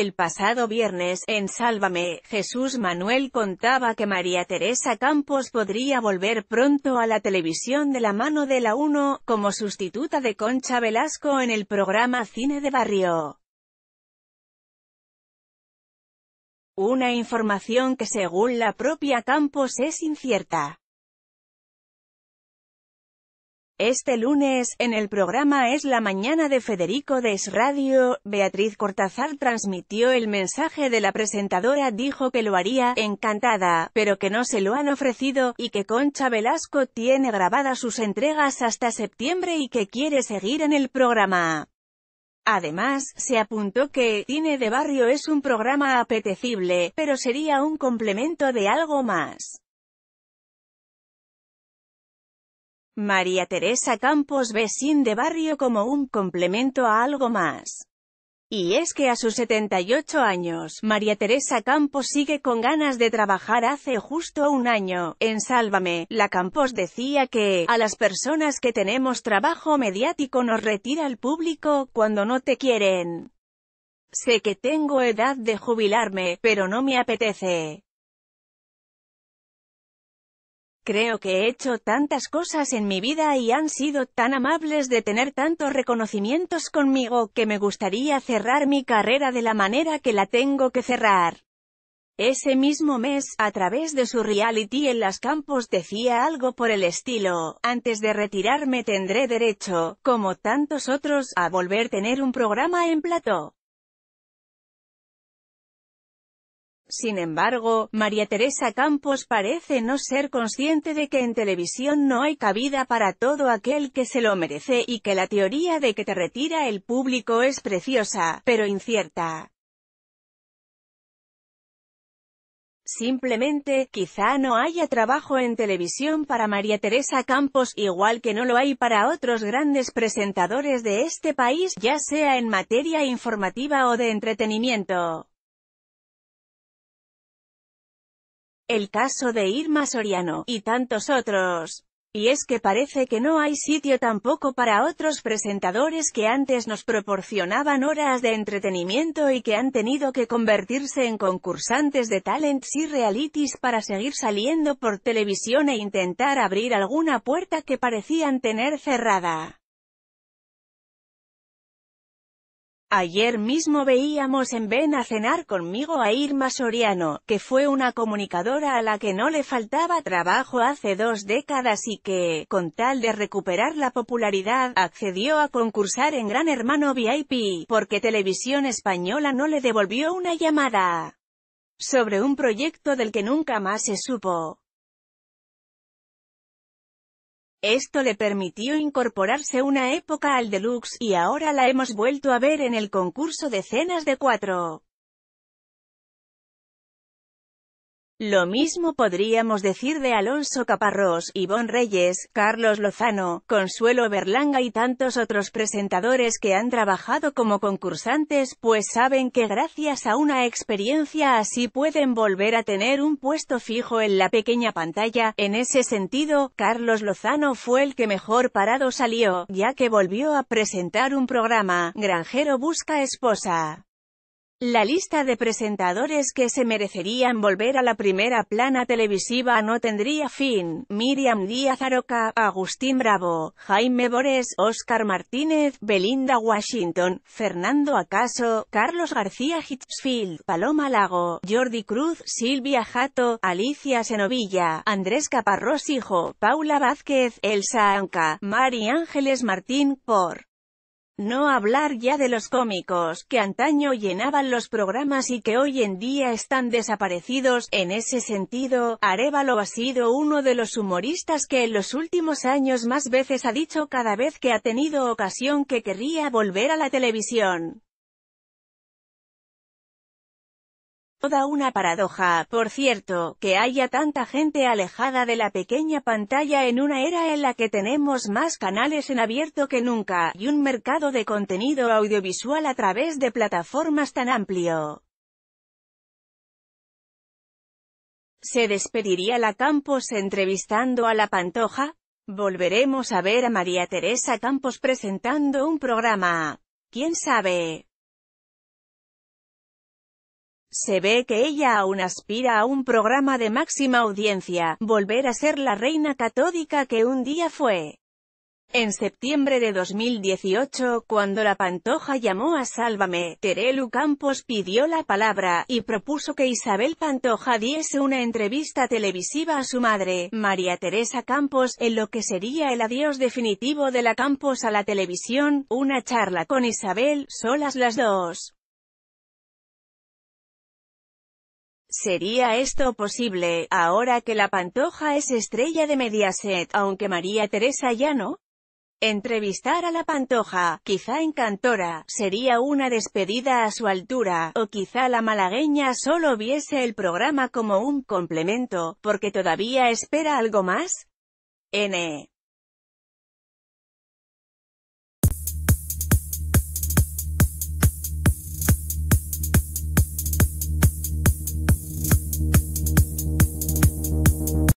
El pasado viernes, en Sálvame, Jesús Manuel contaba que María Teresa Campos podría volver pronto a la televisión de la mano de la 1, como sustituta de Concha Velasco en el programa Cine de Barrio. Una información que según la propia Campos es incierta. Este lunes, en el programa Es la Mañana de Federico Desradio, Radio, Beatriz Cortázar transmitió el mensaje de la presentadora dijo que lo haría, encantada, pero que no se lo han ofrecido, y que Concha Velasco tiene grabadas sus entregas hasta septiembre y que quiere seguir en el programa. Además, se apuntó que Tiene de Barrio es un programa apetecible, pero sería un complemento de algo más. María Teresa Campos ve Sin de Barrio como un complemento a algo más. Y es que a sus 78 años, María Teresa Campos sigue con ganas de trabajar hace justo un año. En Sálvame, la Campos decía que, a las personas que tenemos trabajo mediático nos retira el público cuando no te quieren. Sé que tengo edad de jubilarme, pero no me apetece. Creo que he hecho tantas cosas en mi vida y han sido tan amables de tener tantos reconocimientos conmigo que me gustaría cerrar mi carrera de la manera que la tengo que cerrar. Ese mismo mes, a través de su reality en las campos decía algo por el estilo, antes de retirarme tendré derecho, como tantos otros, a volver a tener un programa en plató. Sin embargo, María Teresa Campos parece no ser consciente de que en televisión no hay cabida para todo aquel que se lo merece y que la teoría de que te retira el público es preciosa, pero incierta. Simplemente, quizá no haya trabajo en televisión para María Teresa Campos, igual que no lo hay para otros grandes presentadores de este país, ya sea en materia informativa o de entretenimiento. el caso de Irma Soriano, y tantos otros. Y es que parece que no hay sitio tampoco para otros presentadores que antes nos proporcionaban horas de entretenimiento y que han tenido que convertirse en concursantes de talents y realities para seguir saliendo por televisión e intentar abrir alguna puerta que parecían tener cerrada. Ayer mismo veíamos en Ven a cenar conmigo a Irma Soriano, que fue una comunicadora a la que no le faltaba trabajo hace dos décadas y que, con tal de recuperar la popularidad, accedió a concursar en Gran Hermano VIP, porque Televisión Española no le devolvió una llamada sobre un proyecto del que nunca más se supo. Esto le permitió incorporarse una época al deluxe y ahora la hemos vuelto a ver en el concurso de cenas de Cuatro. Lo mismo podríamos decir de Alonso Caparrós, Ivonne Reyes, Carlos Lozano, Consuelo Berlanga y tantos otros presentadores que han trabajado como concursantes, pues saben que gracias a una experiencia así pueden volver a tener un puesto fijo en la pequeña pantalla. En ese sentido, Carlos Lozano fue el que mejor parado salió, ya que volvió a presentar un programa, Granjero Busca Esposa. La lista de presentadores que se merecerían volver a la primera plana televisiva no tendría fin. Miriam Díaz Aroca, Agustín Bravo, Jaime Borés, Óscar Martínez, Belinda Washington, Fernando Acaso, Carlos García Hitchfield, Paloma Lago, Jordi Cruz, Silvia Jato, Alicia Senovilla, Andrés Caparrós Hijo, Paula Vázquez, Elsa Anca, Mari Ángeles Martín, por no hablar ya de los cómicos, que antaño llenaban los programas y que hoy en día están desaparecidos, en ese sentido, Arevalo ha sido uno de los humoristas que en los últimos años más veces ha dicho cada vez que ha tenido ocasión que querría volver a la televisión. Toda una paradoja, por cierto, que haya tanta gente alejada de la pequeña pantalla en una era en la que tenemos más canales en abierto que nunca, y un mercado de contenido audiovisual a través de plataformas tan amplio. ¿Se despediría la Campos entrevistando a la Pantoja? Volveremos a ver a María Teresa Campos presentando un programa. ¿Quién sabe? Se ve que ella aún aspira a un programa de máxima audiencia, volver a ser la reina catódica que un día fue. En septiembre de 2018, cuando la Pantoja llamó a Sálvame, Terelu Campos pidió la palabra, y propuso que Isabel Pantoja diese una entrevista televisiva a su madre, María Teresa Campos, en lo que sería el adiós definitivo de la Campos a la televisión, una charla con Isabel, solas las dos. ¿Sería esto posible, ahora que la Pantoja es estrella de Mediaset, aunque María Teresa ya no? Entrevistar a la Pantoja, quizá encantora, Cantora, sería una despedida a su altura, o quizá la malagueña solo viese el programa como un complemento, porque todavía espera algo más. N.